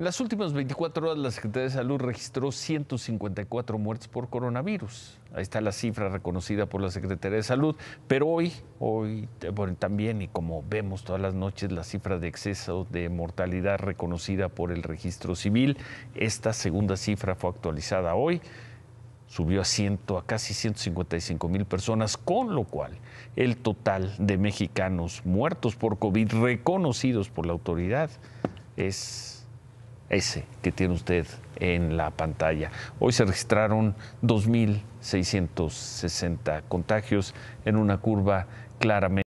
En las últimas 24 horas, la Secretaría de Salud registró 154 muertes por coronavirus. Ahí está la cifra reconocida por la Secretaría de Salud. Pero hoy, hoy también, y como vemos todas las noches, la cifra de exceso de mortalidad reconocida por el registro civil. Esta segunda cifra fue actualizada hoy subió a, a casi 155 mil personas, con lo cual el total de mexicanos muertos por COVID reconocidos por la autoridad es ese que tiene usted en la pantalla. Hoy se registraron 2.660 contagios en una curva claramente